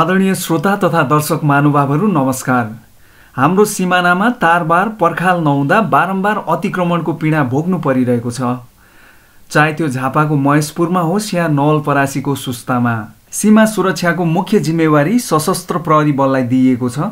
आदरणीय श्रोता तथा दर्शक महानुभावहरू नमस्कार हाम्रो सिमानामा तारबार पर्खाल नहुँदा बारम्बार अतिक्रमणको पीडा भोग्नु परिरहेको छ चाहे त्यो झापाको महेशपुरमा होस् या नवलपरासीको सुस्तामा सीमा सुरक्षाको मुख्य जिम्मेवारी सशस्त्र प्रहरी बललाई दिइएको छ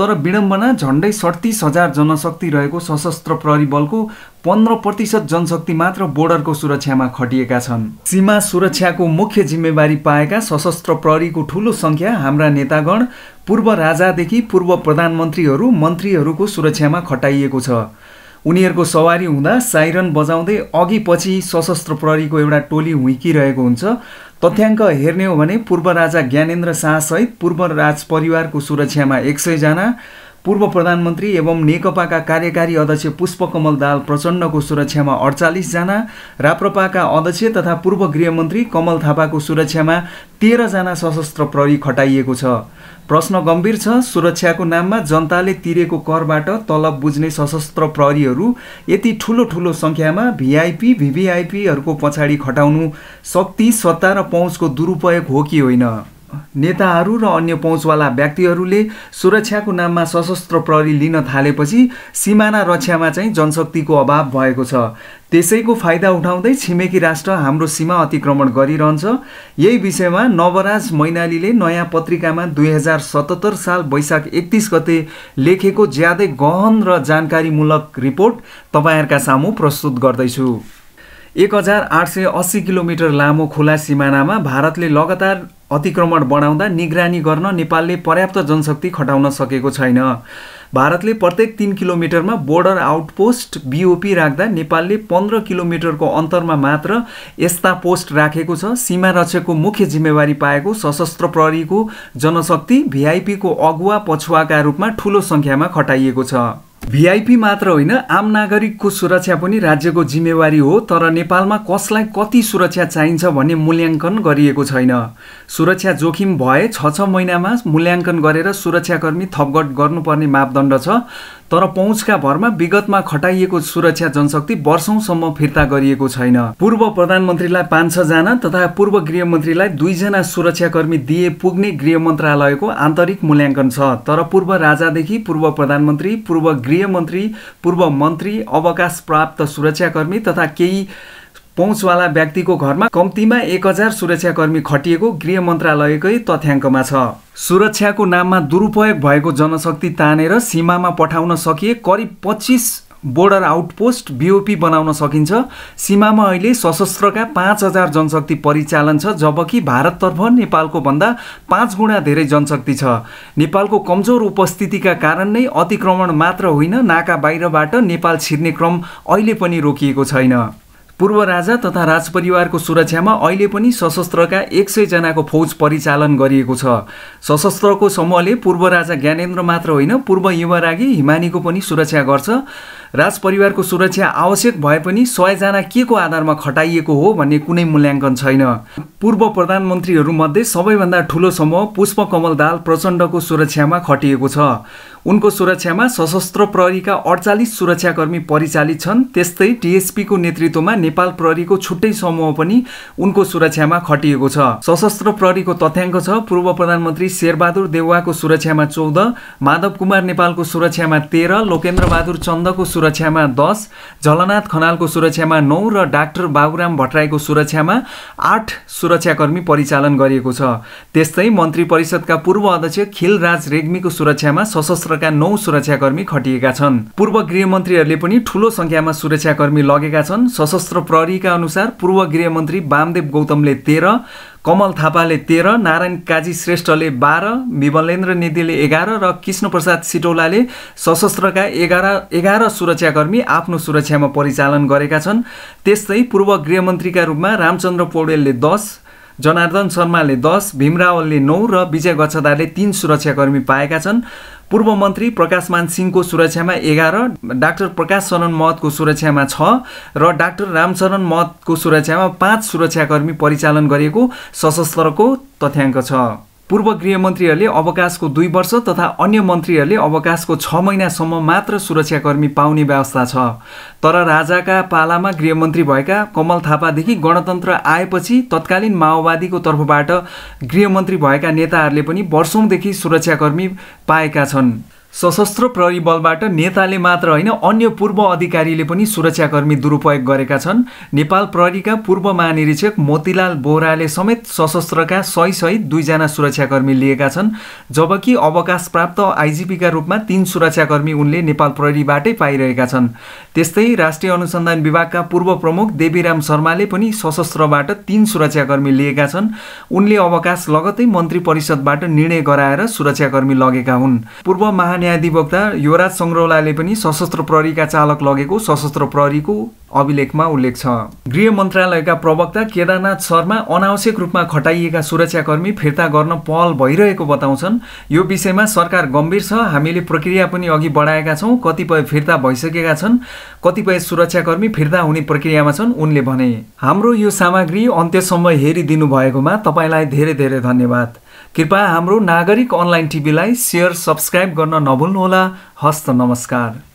तर विडम्बना झन्डै सडतिस हजार जनशक्ति रहेको सशस्त्र प्रहरी बलको पन्ध्र प्रतिशत जनशक्ति मात्र बोर्डरको सुरक्षामा खटिएका छन् सीमा सुरक्षाको मुख्य जिम्मेवारी पाएका सशस्त्र प्रहरीको ठुलो सङ्ख्या हाम्रा नेतागण पूर्व राजादेखि पूर्व प्रधानमन्त्रीहरू मन्त्रीहरूको सुरक्षामा खटाइएको छ उनीहरूको सवारी हुँदा साइरन बजाउँदै अघि पछि सशस्त्र प्रहरीको एउटा टोली हुइकिरहेको हुन्छ तथ्याङ्क हेर्ने हो भने पूर्व राजा ज्ञानेन्द्र शाहसहित पूर्व राज परिवारको सुरक्षामा एक सयजना पूर्व प्रधानमन्त्री एवं नेकपाका कार्यकारी अध्यक्ष पुष्पकमल दाल प्रचण्डको सुरक्षामा अडचालिसजना राप्रपाका अध्यक्ष तथा पूर्व गृहमन्त्री कमल थापाको सुरक्षामा तेह्रजना सशस्त्र प्रहरी खटाइएको छ प्रश्न गम्भीर छ सुरक्षाको नाममा जनताले तिरेको करबाट तलब बुझ्ने सशस्त्र प्रहरीहरू यति ठुलो ठुलो सङ्ख्यामा भिआइपी भिभिआइपीहरूको पछाडि खटाउनु शक्ति सत्ता र पहुँचको दुरुपयोग हो कि होइन नेताहरू र अन्य पहुँचवाला व्यक्तिहरूले सुरक्षाको नाममा सशस्त्र प्रहरी लिन थालेपछि सिमाना रक्षामा चाहिँ जनशक्तिको अभाव भएको छ त्यसैको फाइदा उठाउँदै छिमेकी राष्ट्र हाम्रो सीमा अतिक्रमण गरिरहन्छ यही विषयमा नवराज मैनालीले नयाँ पत्रिकामा दुई हजार सतहत्तर साल वैशाख एकतिस गते लेखेको ज्यादै गहन र जानकारीमूलक रिपोर्ट तपाईँहरूका सामु प्रस्तुत गर्दैछु एक हजार आठ सय अस्सी किलोमिटर लामो खुला सिमानामा भारतले लगातार अतिक्रमण बढाउँदा निगरानी गर्न नेपालले पर्याप्त जनशक्ति खटाउन सकेको छैन भारतले प्रत्येक तिन किलोमिटरमा बोर्डर आउटपोस्ट बिओपी राख्दा नेपालले पन्ध्र किलोमिटरको अन्तरमा मात्र यस्ता पोस्ट राखेको छ सीमा रक्षकको मुख्य जिम्मेवारी पाएको सशस्त्र प्रहरीको जनशक्ति भिआइपीको अगुवा पछुवाका रूपमा ठुलो सङ्ख्यामा खटाइएको छ भिआइपी मात्र होइन आम नागरिकको सुरक्षा पनि राज्यको जिम्मेवारी हो तर नेपालमा कसलाई कति सुरक्षा चाहिन्छ भन्ने मूल्याङ्कन गरिएको छैन सुरक्षा जोखिम भए छ छ महिनामा मूल्याङ्कन गरेर सुरक्षाकर्मी थपघट गर्नुपर्ने मापदण्ड छ तर पहुँचका भरमा विगतमा खटाइएको सुरक्षा जनशक्ति वर्षौँसम्म फिर्ता गरिएको छैन पूर्व प्रधानमन्त्रीलाई पाँच छजना तथा पूर्व गृहमन्त्रीलाई दुईजना सुरक्षाकर्मी दिए पुग्ने गृह मन्त्रालयको आन्तरिक मूल्याङ्कन छ तर पूर्व राजादेखि पूर्व प्रधानमन्त्री पूर्व गृहमन्त्री पूर्व मन्त्री अवकाश प्राप्त सुरक्षाकर्मी तथा केही पहुँचवाला व्यक्तिको घरमा कम्तीमा एक हजार सुरक्षाकर्मी खटिएको गृह मन्त्रालयकै तथ्याङ्कमा छ सुरक्षाको नाममा दुरुपयोग भएको जनशक्ति तानेर सीमामा पठाउन सकिए करिब पच्चिस बोर्डर आउटपोस्ट बिओपी बनाउन सकिन्छ सीमामा अहिले सशस्त्रका पाँच हजार जनशक्ति परिचालन छ जबकि भारततर्फ नेपालको भन्दा पाँच गुणा धेरै जनशक्ति छ नेपालको कमजोर उपस्थितिका कारण नै अतिक्रमण मात्र होइन नाका बाहिरबाट नेपाल छिर्ने क्रम अहिले पनि रोकिएको छैन पूर्व राजा तथा राजपरिवारको सुरक्षामा अहिले पनि सशस्त्रका एक सयजनाको फौज परिचालन गरिएको छ सशस्त्रको समूहले पूर्व राजा ज्ञानेन्द्र मात्र होइन पूर्व युवरागी हिमानीको पनि सुरक्षा गर्छ राजपरिवारको सुरक्षा आवश्यक भए पनि सयजना के को आधारमा खटाइएको हो भन्ने कुनै मूल्याङ्कन छैन पूर्व प्रधानमन्त्रीहरूमध्ये सबैभन्दा ठुलो समूह पुष्पकमल दाल प्रचण्डको सुरक्षामा खटिएको छ उनको सुरक्षामा सशस्त्र प्रहरीका अडचालिस सुरक्षाकर्मी परिचालित छन् त्यस्तै डिएसपीको नेतृत्वमा नेपाल प्रहरीको छुट्टै समूह पनि उनको सुरक्षामा खटिएको छ सशस्त्र प्रहरीको तथ्याङ्क छ पूर्व प्रधानमन्त्री शेरबहादुर देउवाको सुरक्षामा चौध माधव कुमार नेपालको सुरक्षामा तेह्र लोकेन्द्रबहादुर चन्दको सुरक्षामा दस झलनाथ खनालको सुरक्षामा नौ र डाक्टर बाबुराम भट्टराईको सुरक्षामा आठ सुरक्षाकर्मी परिचालन गरिएको छ त्यस्तै मन्त्री परिषदका पूर्व अध्यक्ष खिलराज रेग्मीको सुरक्षामा सशस्त्रका नौ सुरक्षाकर्मी खटिएका छन् पूर्व गृहमन्त्रीहरूले पनि ठूलो सङ्ख्यामा सुरक्षाकर्मी लगेका छन् सशस्त्र प्रहरीका अनुसार पूर्व गृहमन्त्री वामदेव गौतमले तेह्र कमल थापाले तेह्र नारायण काजी श्रेष्ठले बाह्र विमलेन्द्र निधिले एघार र कृष्णप्रसाद सिटौलाले सशस्त्रका एघार एघार सुरक्षाकर्मी आफ्नो सुरक्षामा परिचालन गरेका छन् त्यस्तै पूर्व गृहमन्त्रीका रूपमा रामचन्द्र पौडेलले दस जनार्दन शर्माले दस भीमरावलले नौ र विजय गच्छदारले तीन सुरक्षाकर्मी पाएका छन् पूर्व मन्त्री प्रकाशमान सिंहको सुरक्षामा एघार डाक्टर प्रकाश शरण महतको सुरक्षामा छ र डाक्टर रामचरण महतको सुरक्षामा पाँच सुरक्षाकर्मी परिचालन गरिएको सशस्त्रको तथ्याङ्क छ पूर्व गृहमन्त्रीहरूले अवकाशको दुई वर्ष तथा अन्य मन्त्रीहरूले अवकाशको छ महिनासम्म मात्र सुरक्षाकर्मी पाउने व्यवस्था छ तर राजाका पालामा गृहमन्त्री भएका कमल थापादेखि गणतन्त्र आएपछि तत्कालीन माओवादीको तर्फबाट गृहमन्त्री भएका नेताहरूले पनि वर्षौँदेखि सुरक्षाकर्मी पाएका छन् सशस्त्र प्रहरी बलबाट नेताले मात्र होइन अन्य पूर्व अधिकारीले पनि सुरक्षाकर्मी दुरुपयोग गरेका छन् नेपाल प्रहरीका पूर्व महानिरीक्षक मोतीलाल बोहराले समेत सशस्त्रका सही सहित दुईजना सुरक्षाकर्मी लिएका छन् जबकि अवकाश प्राप्त आइजिपीका रूपमा तीन सुरक्षाकर्मी उनले नेपाल प्रहरीबाटै पाइरहेका छन् त्यस्तै राष्ट्रिय अनुसन्धान विभागका पूर्व प्रमुख देवीराम शर्माले पनि सशस्त्रबाट तीन सुरक्षाकर्मी लिएका छन् उनले अवकाश लगतै मन्त्री परिषदबाट निर्णय गराएर सुरक्षाकर्मी लगेका हुन् पूर्व महानि न्यायाधिवक्ता युवराज सङ्ग्रौलाले पनि सशस्त्र प्रहरीका चालक लगेको सशस्त्र प्रहरीको अभिलेखमा उल्लेख छ गृह मन्त्रालयका प्रवक्ता केदारनाथ शर्मा अनावश्यक रूपमा खटाइएका सुरक्षाकर्मी फिर्ता गर्न पहल भइरहेको बताउँछन् यो विषयमा सरकार गम्भीर छ हामीले प्रक्रिया पनि अघि बढाएका छौँ कतिपय फिर्ता भइसकेका छन् कतिपय सुरक्षाकर्मी फिर्ता हुने प्रक्रियामा छन् उनले भने हाम्रो यो सामग्री अन्त्यसम्म हेरिदिनु भएकोमा तपाईँलाई धेरै धेरै धन्यवाद कृपया हाम्रो नागरिक अनलाइन टिभीलाई सेयर सब्सक्राइब गर्न नभुल्नुहोला हस्त नमस्कार